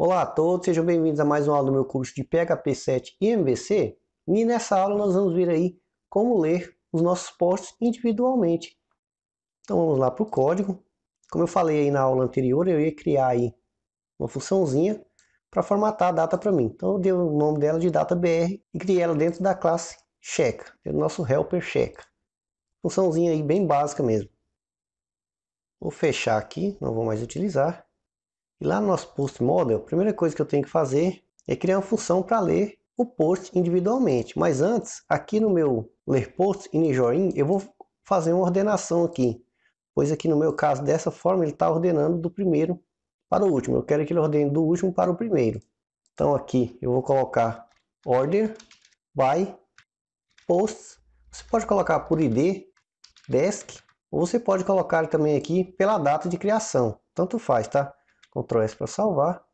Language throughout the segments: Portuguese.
Olá a todos, sejam bem-vindos a mais uma aula do meu curso de PHP 7 e MVC. E nessa aula nós vamos ver aí como ler os nossos posts individualmente. Então vamos lá para o código. Como eu falei aí na aula anterior, eu ia criar aí uma funçãozinha para formatar a data para mim. Então eu dei o nome dela de DataBR e criei ela dentro da classe Checa, do nosso helper Checa. Funçãozinha aí bem básica mesmo. Vou fechar aqui, não vou mais utilizar. E lá no nosso post model, a primeira coisa que eu tenho que fazer é criar uma função para ler o post individualmente. Mas antes, aqui no meu ler post e join, eu vou fazer uma ordenação aqui. Pois aqui no meu caso, dessa forma, ele está ordenando do primeiro para o último. Eu quero que ele ordene do último para o primeiro. Então aqui eu vou colocar order by posts. Você pode colocar por ID, desk, ou você pode colocar também aqui pela data de criação. Tanto faz, tá? Ctrl S para salvar,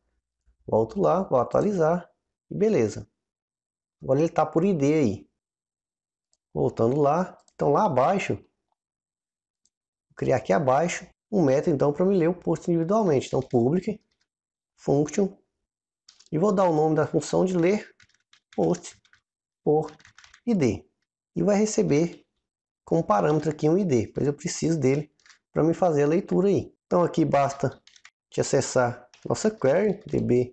volto lá, vou atualizar e beleza. Agora ele está por ID aí. Voltando lá, então lá abaixo, vou criar aqui abaixo um método então para me ler o post individualmente. Então public function e vou dar o nome da função de ler post por ID e vai receber como parâmetro aqui um ID, pois eu preciso dele para me fazer a leitura aí. Então aqui basta de acessar nossa query db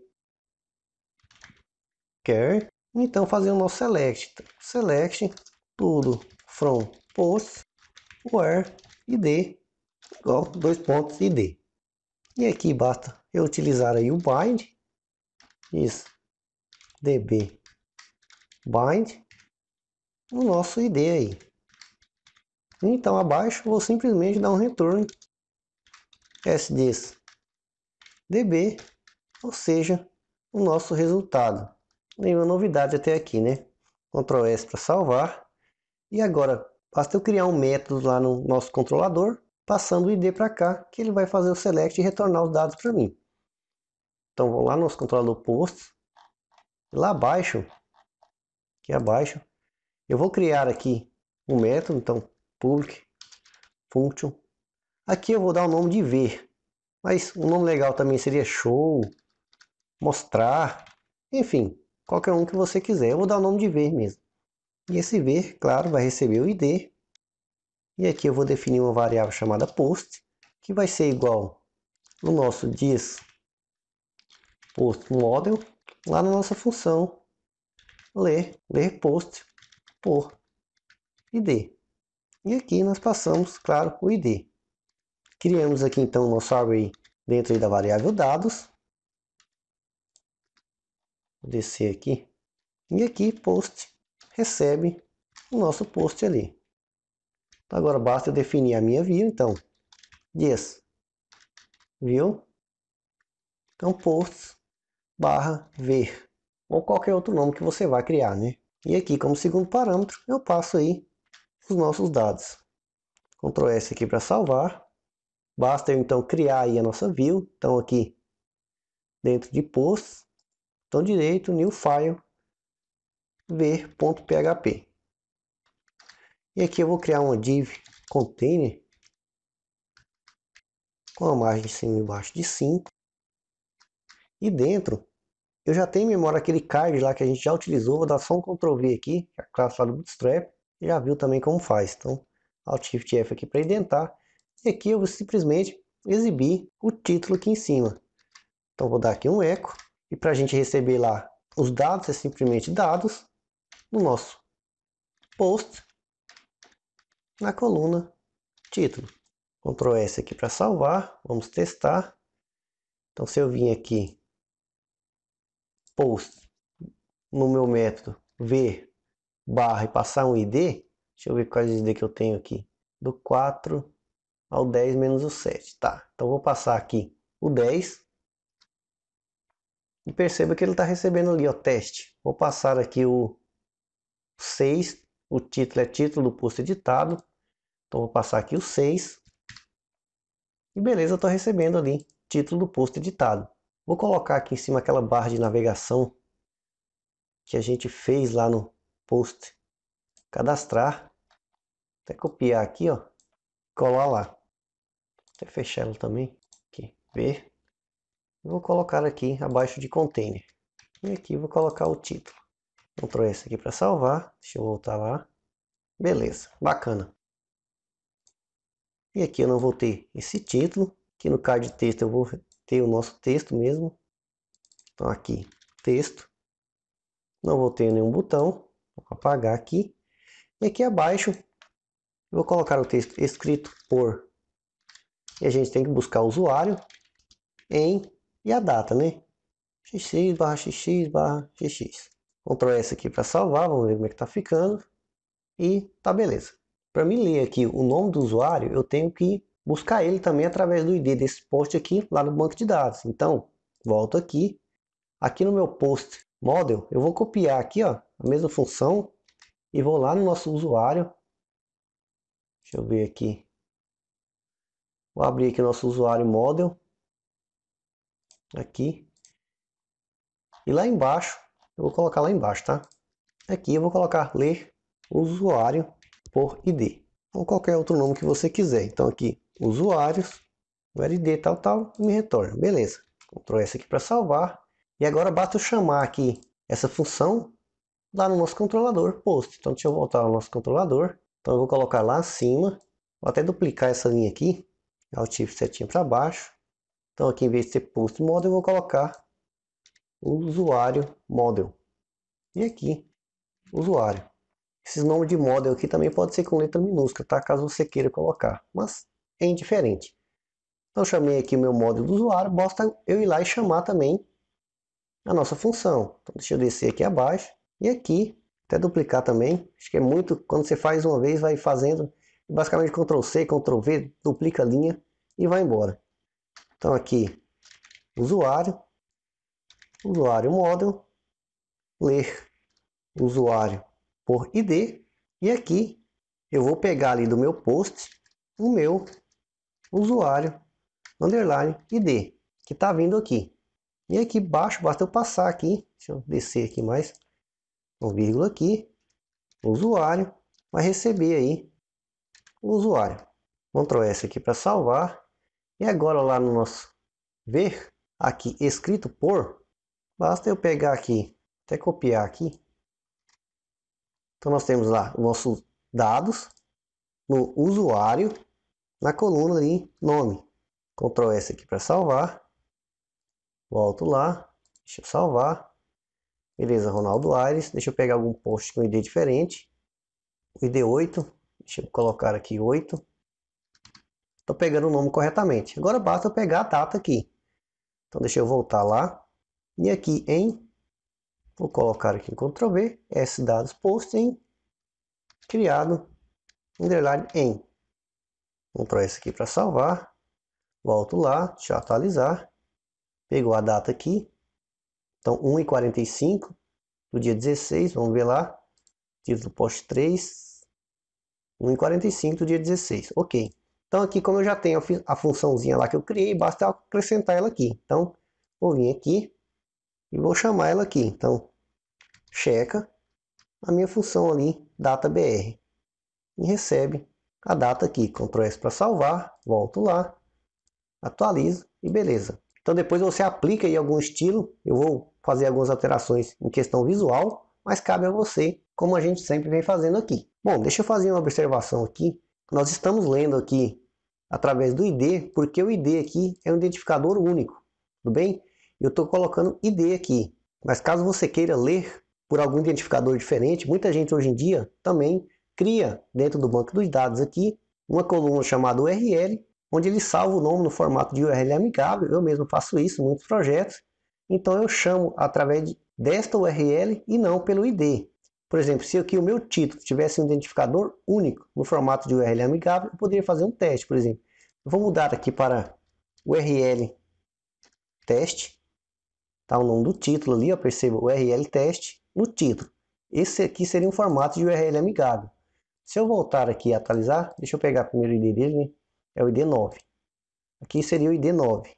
query. Então fazer o nosso select. Select tudo from post where id igual dois pontos id. E aqui basta eu utilizar aí o bind diz db bind o nosso id aí. Então abaixo vou simplesmente dar um retorno sds DB, ou seja, o nosso resultado. Nenhuma novidade até aqui, né? Ctrl S para salvar. E agora, basta eu criar um método lá no nosso controlador, passando o ID para cá, que ele vai fazer o select e retornar os dados para mim. Então, vou lá no nosso controlador posts. Lá abaixo, aqui abaixo, eu vou criar aqui um método, então, public function. Aqui eu vou dar o nome de ver, mas um nome legal também seria show, mostrar, enfim, qualquer um que você quiser. Eu vou dar o nome de ver mesmo. E esse ver, claro, vai receber o ID. E aqui eu vou definir uma variável chamada post, que vai ser igual no nosso diz post model, lá na nossa função ler, ler post por ID. E aqui nós passamos, claro, o ID. Criamos aqui então o nosso array dentro da variável dados. Vou descer aqui. E aqui post recebe o nosso post ali. Então, agora basta eu definir a minha view, então. Yes. View. Então post barra ver. Ou qualquer outro nome que você vai criar, né? E aqui como segundo parâmetro eu passo aí os nossos dados. Ctrl S aqui para salvar. Basta eu, então criar aí a nossa view. Então aqui dentro de post, então direito, new file, ver.php. E aqui eu vou criar uma div container com a margem de cima e baixo de 5. E dentro eu já tenho em memória aquele card lá que a gente já utilizou. Vou dar só um Ctrl V aqui, a é classe lá do Bootstrap. Já viu também como faz. Então, Alt Shift F aqui para indentar é e aqui eu vou simplesmente exibir o título aqui em cima. Então vou dar aqui um eco. E para a gente receber lá os dados, é simplesmente dados no nosso post na coluna título. Ctrl S aqui para salvar. Vamos testar. Então se eu vim aqui post no meu método ver barra e passar um ID, deixa eu ver quais ID que eu tenho aqui, do 4 ao 10 menos o 7. Tá, então vou passar aqui o 10. E perceba que ele está recebendo ali, ó, teste. Vou passar aqui o 6. O título é título do posto editado. Então vou passar aqui o 6. E beleza, estou recebendo ali título do posto editado. Vou colocar aqui em cima aquela barra de navegação que a gente fez lá no post cadastrar. Até copiar aqui, ó, colar lá até fechar ela também, aqui, B, vou colocar aqui abaixo de container, e aqui vou colocar o título, Ctrl S aqui para salvar, deixa eu voltar lá, beleza, bacana. E aqui eu não vou ter esse título, aqui no card de texto eu vou ter o nosso texto mesmo, então aqui, texto, não vou ter nenhum botão, vou apagar aqui, e aqui abaixo eu vou colocar o texto escrito por e a gente tem que buscar o usuário em e a data, né? xx barra xx barra xx. Ctrl S aqui para salvar, vamos ver como é que tá ficando. E tá beleza. Para mim ler aqui o nome do usuário, eu tenho que buscar ele também através do ID desse post aqui lá no banco de dados. Então, volto aqui. Aqui no meu post model, eu vou copiar aqui ó, a mesma função e vou lá no nosso usuário. Deixa eu ver aqui. Vou abrir aqui nosso usuário model. Aqui. E lá embaixo, eu vou colocar lá embaixo, tá? Aqui eu vou colocar ler usuário por ID. Ou qualquer outro nome que você quiser. Então aqui, usuários, ID tal, tal, me retorna. Beleza. Ctrl S aqui para salvar. E agora basta eu chamar aqui essa função lá no nosso controlador post. Então deixa eu voltar ao nosso controlador. Então eu vou colocar lá acima. Vou até duplicar essa linha aqui Alt Shift setinha para baixo. Então aqui em vez de ser Post Model, eu vou colocar Usuário Model. E aqui, Usuário. Esses nomes de model aqui também pode ser com letra minúscula, tá? Caso você queira colocar, mas é indiferente. Então chamei aqui o meu model do usuário, basta eu ir lá e chamar também a nossa função. Então deixa eu descer aqui abaixo e aqui, até duplicar também. Acho que é muito, quando você faz uma vez, vai fazendo basicamente Ctrl C, Ctrl V, duplica a linha e vai embora. Então aqui, usuário, usuário model, ler usuário por ID e aqui eu vou pegar ali do meu post o meu usuário underline ID que está vindo aqui. E aqui embaixo, basta eu passar aqui, deixa eu descer aqui mais, um vírgula aqui, usuário, vai receber aí o usuário. Ctrl S aqui para salvar. E agora lá no nosso ver, aqui escrito por, basta eu pegar aqui, até copiar aqui. Então nós temos lá os nossos dados, no usuário, na coluna ali, nome. Ctrl S aqui para salvar. Volto lá, deixa eu salvar. Beleza, Ronaldo Aires. Deixa eu pegar algum post com ID diferente. ID 8, Deixa eu colocar aqui 8. Estou pegando o nome corretamente. Agora basta eu pegar a data aqui. Então deixa eu voltar lá. E aqui em... Vou colocar aqui Ctrl V. S dados post em... Criado. Underline em. Ctrl esse aqui para salvar. Volto lá. Deixa eu atualizar. Pegou a data aqui. Então 1h45 do dia 16. Vamos ver lá. Título post 3. 1,45 do dia 16. Ok. Então aqui, como eu já tenho a funçãozinha lá que eu criei, basta acrescentar ela aqui. Então, vou vir aqui e vou chamar ela aqui. Então, checa a minha função ali, data br. E recebe a data aqui. Ctrl S para salvar, volto lá, atualizo e beleza. Então depois você aplica aí algum estilo. Eu vou fazer algumas alterações em questão visual mas cabe a você, como a gente sempre vem fazendo aqui. Bom, deixa eu fazer uma observação aqui. Nós estamos lendo aqui através do ID, porque o ID aqui é um identificador único, tudo bem? Eu estou colocando ID aqui, mas caso você queira ler por algum identificador diferente, muita gente hoje em dia também cria dentro do banco dos dados aqui uma coluna chamada URL, onde ele salva o nome no formato de URL amigável, eu mesmo faço isso em muitos projetos, então eu chamo através desta URL e não pelo ID. Por exemplo, se aqui o meu título tivesse um identificador único no formato de URL amigável, eu poderia fazer um teste, por exemplo. Eu vou mudar aqui para URL teste, tá o nome do título ali, ó, perceba, URL teste no título. Esse aqui seria um formato de URL amigável. Se eu voltar aqui e atualizar, deixa eu pegar primeiro o ID dele, né? é o ID 9. Aqui seria o ID 9.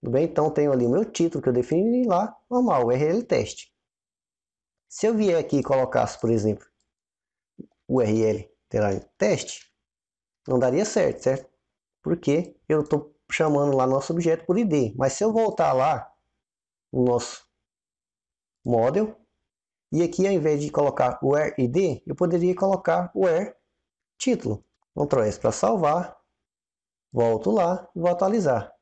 Tudo bem? Então, tenho ali o meu título que eu defini lá, normal, URL teste. Se eu vier aqui e colocasse, por exemplo, URL terá teste, não daria certo, certo? Porque eu estou chamando lá nosso objeto por ID. Mas se eu voltar lá no nosso model, e aqui ao invés de colocar o ID, eu poderia colocar o título. Ctrl S para salvar, volto lá e vou atualizar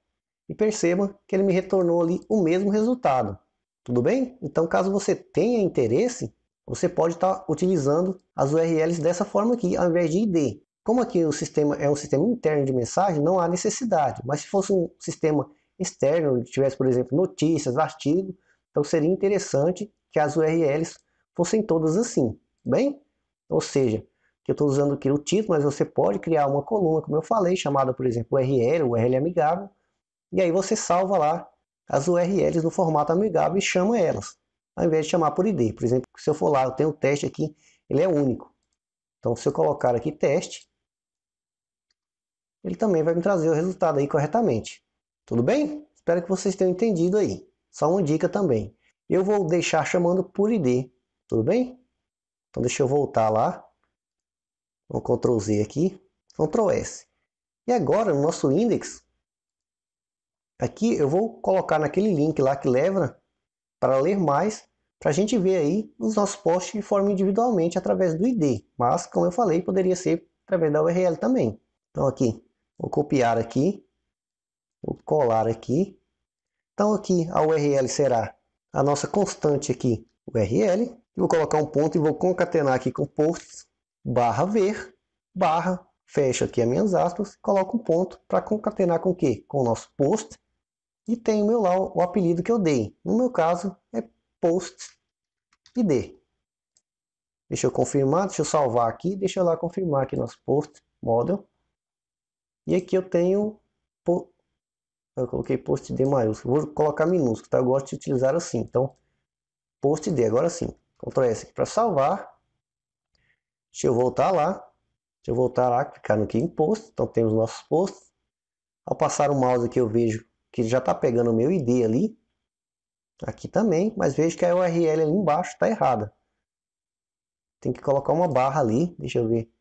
e perceba que ele me retornou ali o mesmo resultado. Tudo bem? Então, caso você tenha interesse, você pode estar utilizando as URLs dessa forma aqui, ao invés de ID. Como aqui o sistema é um sistema interno de mensagem, não há necessidade. Mas se fosse um sistema externo, onde tivesse, por exemplo, notícias, artigos, então seria interessante que as URLs fossem todas assim, bem? Ou seja, que eu estou usando aqui o título, mas você pode criar uma coluna, como eu falei, chamada, por exemplo, URL, URL amigável, e aí você salva lá as URLs no formato amigável e chama elas, ao invés de chamar por ID. Por exemplo, se eu for lá, eu tenho o um teste aqui, ele é único. Então, se eu colocar aqui teste, ele também vai me trazer o resultado aí corretamente. Tudo bem? Espero que vocês tenham entendido aí. Só uma dica também. Eu vou deixar chamando por ID. Tudo bem? Então, deixa eu voltar lá. Vou Ctrl Z aqui. Ctrl S. E agora, no nosso index, Aqui eu vou colocar naquele link lá que leva para ler mais, para a gente ver aí os nossos posts de forma individualmente através do ID. Mas, como eu falei, poderia ser através da URL também. Então aqui, vou copiar aqui, vou colar aqui. Então aqui a URL será a nossa constante aqui, URL. Vou colocar um ponto e vou concatenar aqui com posts, barra ver, barra, fecho aqui as minhas aspas, coloco um ponto para concatenar com o quê? Com o nosso post, e tenho meu lá o apelido que eu dei. No meu caso é post id. Deixa eu confirmar, deixa eu salvar aqui, deixa eu lá confirmar aqui nosso post model. E aqui eu tenho, eu coloquei post id maiúsculo, vou colocar minúsculo, tá? eu gosto de utilizar assim, então post id, agora sim. Ctrl S para salvar. Deixa eu voltar lá, deixa eu voltar lá, clicar no que em post, então temos nossos posts. Ao passar o mouse aqui eu vejo que já está pegando o meu ID ali, aqui também, mas vejo que a URL ali embaixo está errada. Tem que colocar uma barra ali, deixa eu ver,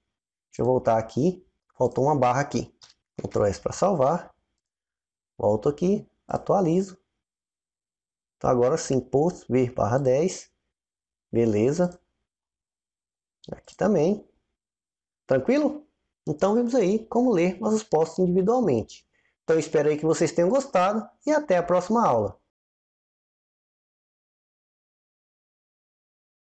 deixa eu voltar aqui, faltou uma barra aqui. Ctrl S para salvar, volto aqui, atualizo. Então agora sim, post ver barra 10, beleza. Aqui também, tranquilo? Então vimos aí como ler nossos posts individualmente. Então espero aí que vocês tenham gostado e até a próxima aula.